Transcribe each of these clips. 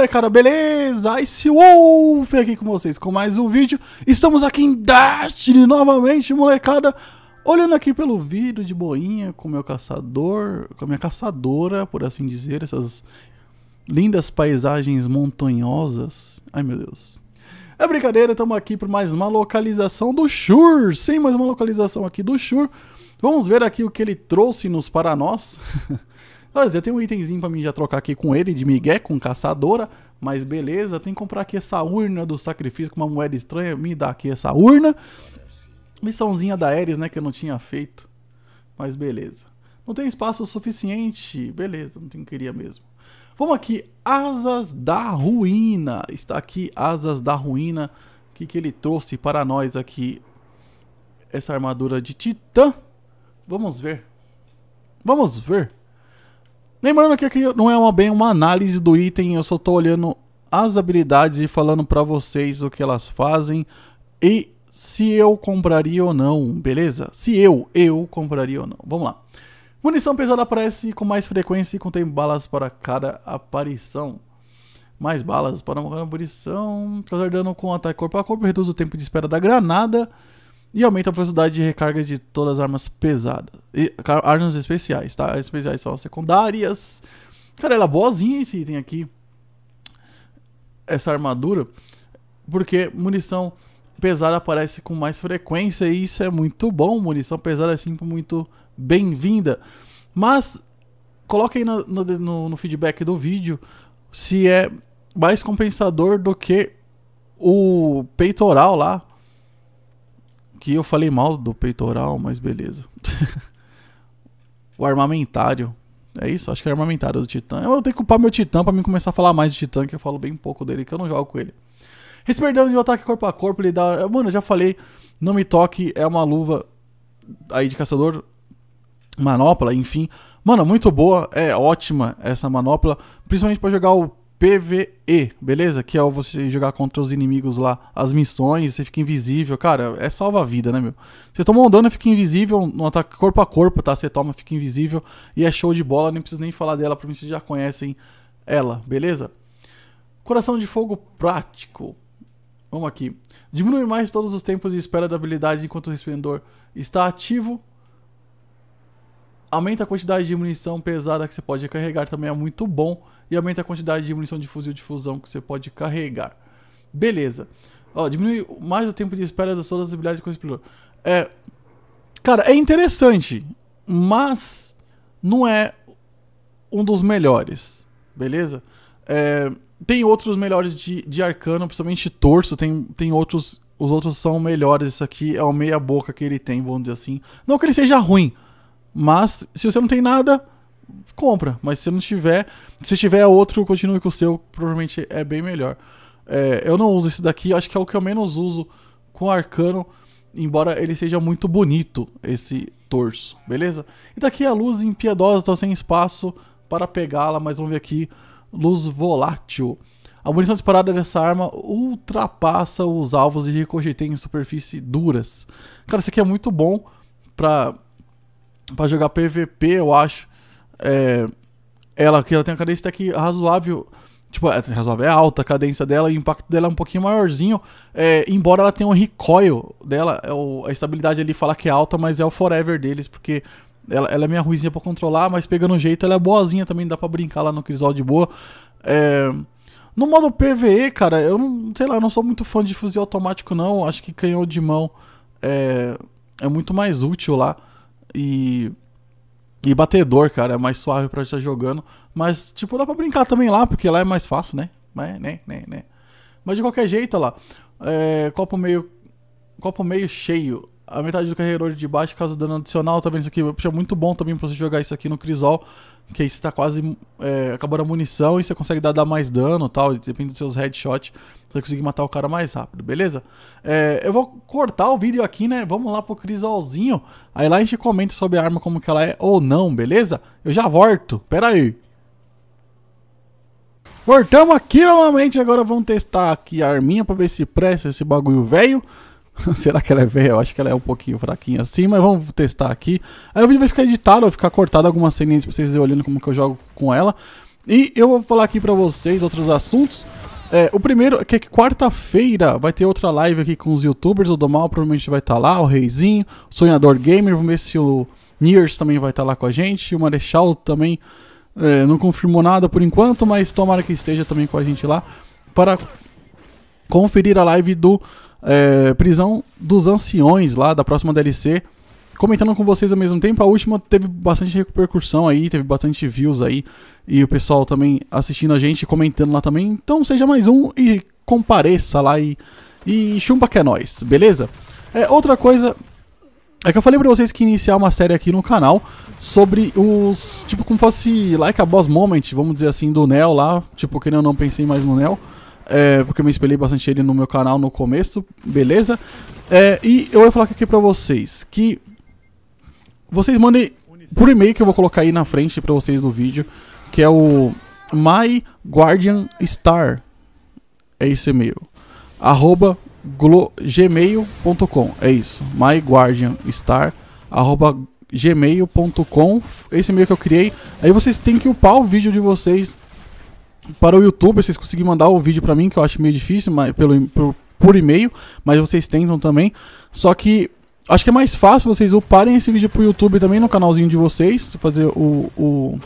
molecada, beleza? Ice Wolf aqui com vocês com mais um vídeo. Estamos aqui em Destiny novamente, molecada. Olhando aqui pelo vidro de boinha com meu caçador, com a minha caçadora, por assim dizer, essas lindas paisagens montanhosas. Ai meu Deus. É brincadeira, estamos aqui por mais uma localização do Shur. Sim, mais uma localização aqui do Shur. Vamos ver aqui o que ele trouxe nos para nós. Olha, eu tenho um itemzinho pra mim já trocar aqui com ele, de migué, com caçadora. Mas beleza, tem que comprar aqui essa urna do sacrifício com uma moeda estranha. Me dá aqui essa urna. Missãozinha da Ares, né, que eu não tinha feito. Mas beleza. Não tem espaço suficiente. Beleza, não tem queria mesmo. Vamos aqui, Asas da Ruína. Está aqui Asas da Ruína. O que, que ele trouxe para nós aqui? Essa armadura de titã. Vamos ver. Vamos ver. Lembrando que aqui não é uma, bem uma análise do item, eu só estou olhando as habilidades e falando para vocês o que elas fazem e se eu compraria ou não, beleza? Se eu, eu compraria ou não. Vamos lá. Munição pesada aparece com mais frequência e contém balas para cada aparição. Mais balas para uma munição. Causar dano com ataque corpo a corpo reduz o tempo de espera da granada. E aumenta a velocidade de recarga de todas as armas pesadas. E, armas especiais, tá? As especiais são secundárias. Cara, ela é boazinha esse item aqui. Essa armadura. Porque munição pesada aparece com mais frequência. E isso é muito bom. Munição pesada é sempre muito bem-vinda. Mas coloque no, no, no feedback do vídeo se é mais compensador do que o peitoral lá que eu falei mal do peitoral, mas beleza. o armamentário. É isso, acho que é armamentário do Titã. Eu vou ter que culpar meu Titã pra mim começar a falar mais de Titã, que eu falo bem pouco dele, que eu não jogo com ele. Receber dano de um ataque corpo a corpo, ele dá. Mano, eu já falei, não me toque, é uma luva aí de caçador, manopla, enfim. Mano, muito boa, é ótima essa manopla, principalmente para jogar o PVE, beleza? Que é você jogar contra os inimigos lá, as missões, você fica invisível. Cara, é salva-vida, né, meu? Você toma um dano, fica invisível, um ataque corpo a corpo, tá? Você toma, fica invisível e é show de bola, nem preciso nem falar dela, pra mim vocês já conhecem ela, beleza? Coração de Fogo Prático. Vamos aqui. Diminui mais todos os tempos de espera da habilidade enquanto o resplendor está ativo Aumenta a quantidade de munição pesada que você pode carregar, também é muito bom. E aumenta a quantidade de munição de fuzil de fusão que você pode carregar. Beleza. Ó, diminui mais o tempo de espera das suas habilidades com o explorador. É. Cara, é interessante, mas não é um dos melhores, beleza? É, tem outros melhores de, de arcano, principalmente torso, tem, tem outros. Os outros são melhores. Esse aqui é o meia-boca que ele tem, vamos dizer assim. Não que ele seja ruim, mas se você não tem nada, compra. Mas se não tiver, se tiver outro, continue com o seu, provavelmente é bem melhor. É, eu não uso esse daqui, acho que é o que eu menos uso com arcano, embora ele seja muito bonito, esse torso, beleza? E daqui tá a luz impiedosa, estou sem espaço para pegá-la, mas vamos ver aqui, luz volátil. A munição disparada dessa arma ultrapassa os alvos e ricocheteia em superfícies duras. Cara, isso aqui é muito bom pra para jogar PVP, eu acho. É, ela que ela tem uma cadência até que razoável. Tipo, é, razoável, é alta a cadência dela e o impacto dela é um pouquinho maiorzinho. É, embora ela tenha um recoil dela, é o, a estabilidade ali fala que é alta, mas é o forever deles, porque ela, ela é minha ruizinha pra controlar, mas pegando o jeito, ela é boazinha também, dá pra brincar lá no Crisol de boa. É, no modo PVE, cara, eu não sei lá, eu não sou muito fã de fuzil automático, não. Acho que canhão de mão é, é muito mais útil lá e e batedor, cara, é mais suave pra estar jogando. Mas, tipo, dá pra brincar também lá, porque lá é mais fácil, né? Mas, né, né, né. Mas de qualquer jeito, olha lá. É, copo meio. Copo meio cheio a metade do carregador de baixo causa dano adicional, tá vendo isso aqui? É muito bom também pra você jogar isso aqui no Crisol, que aí você tá quase é, acabando a munição e você consegue dar, dar mais dano tal, e tal, depende dos seus headshots, você vai conseguir matar o cara mais rápido, beleza? É, eu vou cortar o vídeo aqui, né? Vamos lá pro Crisolzinho, aí lá a gente comenta sobre a arma, como que ela é ou não, beleza? Eu já volto, pera aí. Voltamos aqui novamente, agora vamos testar aqui a arminha pra ver se presta esse bagulho velho. Será que ela é velha? Eu acho que ela é um pouquinho fraquinha assim, mas vamos testar aqui. Aí o vídeo vai ficar editado, vai ficar cortado algumas cenas pra vocês verem olhando como que eu jogo com ela. E eu vou falar aqui pra vocês outros assuntos. É, o primeiro é que quarta-feira vai ter outra live aqui com os youtubers. O Domal provavelmente vai estar tá lá, o Reizinho, o Sonhador Gamer. Vamos ver se o Niers também vai estar tá lá com a gente. O Marechal também é, não confirmou nada por enquanto, mas tomara que esteja também com a gente lá para conferir a live do é, Prisão dos Anciões, lá da próxima DLC. Comentando com vocês ao mesmo tempo, a última teve bastante repercussão aí, teve bastante views aí, e o pessoal também assistindo a gente, comentando lá também. Então seja mais um e compareça lá e, e chumpa que é nóis, beleza? É, outra coisa é que eu falei pra vocês que iniciar uma série aqui no canal sobre os. Tipo, como fosse like a boss moment, vamos dizer assim, do Neo lá. Tipo, que eu não pensei mais no Neo é, porque eu me espelhei bastante ele no meu canal no começo, beleza? É, e eu vou falar aqui pra vocês que vocês mandem por e-mail que eu vou colocar aí na frente pra vocês do vídeo, que é o My Guardian Star. É esse e-mail. Arroba gmail.com. É isso. My Guardian Star. Arroba gmail.com. Esse e-mail que eu criei. Aí vocês têm que upar o vídeo de vocês para o YouTube, vocês conseguem mandar o vídeo para mim, que eu acho meio difícil, mas pelo, por, por e-mail, mas vocês tentam também. Só que acho que é mais fácil vocês uparem esse vídeo pro YouTube também, no canalzinho de vocês, fazer o, o,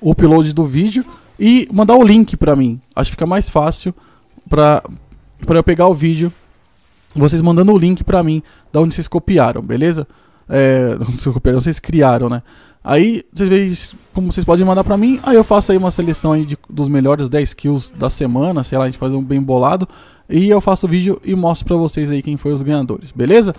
o upload do vídeo e mandar o link para mim. Acho que fica mais fácil para para eu pegar o vídeo, vocês mandando o link para mim, da onde vocês copiaram, beleza? É, não sei criaram, né? Aí vocês veem como vocês podem mandar para mim. Aí eu faço aí uma seleção aí de, dos melhores 10 kills da semana, sei lá, a gente faz um bem bolado. E eu faço o vídeo e mostro para vocês aí quem foi os ganhadores, beleza?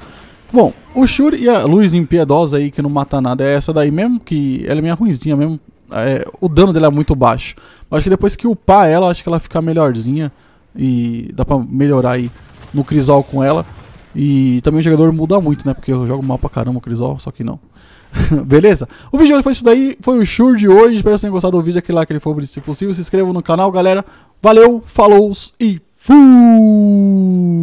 Bom, o Shuri e a luz impiedosa aí que não mata nada é essa daí mesmo, que ela é minha ruimzinha mesmo. É, o dano dela é muito baixo. Mas acho que depois que upar ela, acho que ela fica melhorzinha. E dá pra melhorar aí no crisol com ela. E também o jogador muda muito, né? Porque eu jogo mal pra caramba o Crisol, só que não. Beleza? O vídeo de hoje foi isso daí. Foi o Shure de hoje. Espero que vocês tenham gostado do vídeo. Aquele lá, aquele favorito, se possível. Se inscrevam no canal, galera. Valeu, falou e fui!